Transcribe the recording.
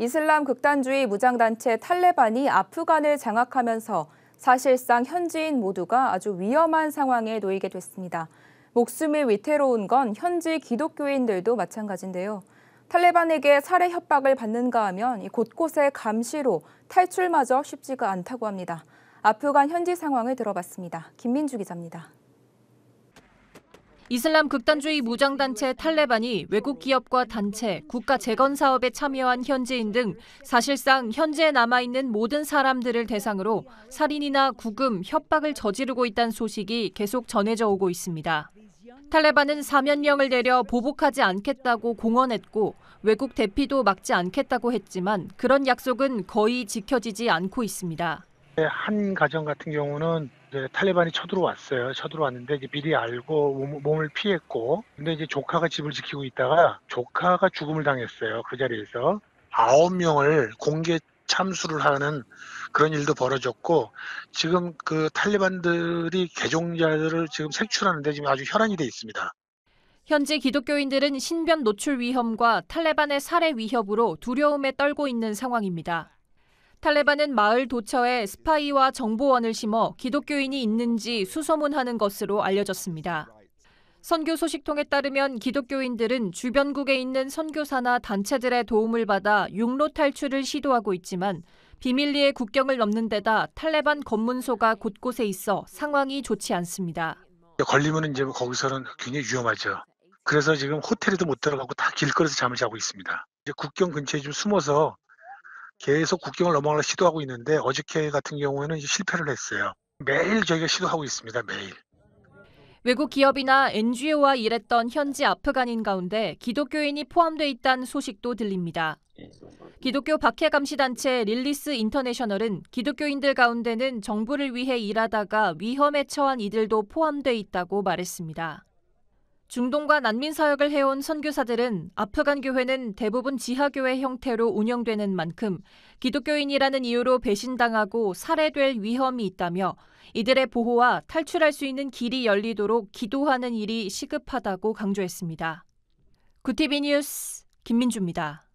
이슬람 극단주의 무장단체 탈레반이 아프간을 장악하면서 사실상 현지인 모두가 아주 위험한 상황에 놓이게 됐습니다. 목숨이 위태로운 건 현지 기독교인들도 마찬가지인데요. 탈레반에게 살해 협박을 받는가 하면 곳곳에 감시로 탈출마저 쉽지가 않다고 합니다. 아프간 현지 상황을 들어봤습니다. 김민주 기자입니다. 이슬람 극단주의 무장단체 탈레반이 외국 기업과 단체, 국가 재건 사업에 참여한 현지인 등 사실상 현지에 남아있는 모든 사람들을 대상으로 살인이나 구금, 협박을 저지르고 있다는 소식이 계속 전해져 오고 있습니다. 탈레반은 사면령을 내려 보복하지 않겠다고 공언했고 외국 대피도 막지 않겠다고 했지만 그런 약속은 거의 지켜지지 않고 있습니다. 한 가정 같은 경우는 이제 네, 탈레반이 쳐들어왔어요. 쳐들어왔는데 이제 미리 알고 몸, 을 피했고, 근데 이제 조카가 집을 지키고 있다가 조카가 죽음을 당했어요. 그 자리에서 아홉 명을 공개 참수를 하는 그런 일도 벌어졌고 지금 그 탈레반들이 개종자들을 지금 색출하는데 지금 아주 혈안이 돼 있습니다. 현재 기독교인들은 신변 노출 위험과 탈레반의 살해 위협으로 두려움에 떨고 있는 상황입니다. 탈레반은 마을 도처에 스파이와 정보원을 심어 기독교인이 있는지 수소문하는 것으로 알려졌습니다. 선교 소식통에 따르면 기독교인들은 주변국에 있는 선교사나 단체들의 도움을 받아 육로 탈출을 시도하고 있지만 비밀리에 국경을 넘는 데다 탈레반 검문소가 곳곳에 있어 상황이 좋지 않습니다. 걸리면 이제 뭐 거기서는 굉장히 위험하죠. 그래서 지금 호텔에도 못 들어가고 다 길거리에서 잠을 자고 있습니다. 이제 국경 근처에 좀 숨어서 계속 국경을 넘어가려 시도하고 있는데 어저께 같은 경우에는 실패를 했어요. 매일 저희가 시도하고 있습니다. 매일. 외국 기업이나 NGO와 일했던 현지 아프간인 가운데 기독교인이 포함돼 있다는 소식도 들립니다. 기독교 박해 감시 단체 릴리스 인터내셔널은 기독교인들 가운데는 정부를 위해 일하다가 위험에 처한 이들도 포함돼 있다고 말했습니다. 중동과 난민 사역을 해온 선교사들은 아프간 교회는 대부분 지하교회 형태로 운영되는 만큼 기독교인이라는 이유로 배신당하고 살해될 위험이 있다며 이들의 보호와 탈출할 수 있는 길이 열리도록 기도하는 일이 시급하다고 강조했습니다. 구티비 뉴스 김민주입니다.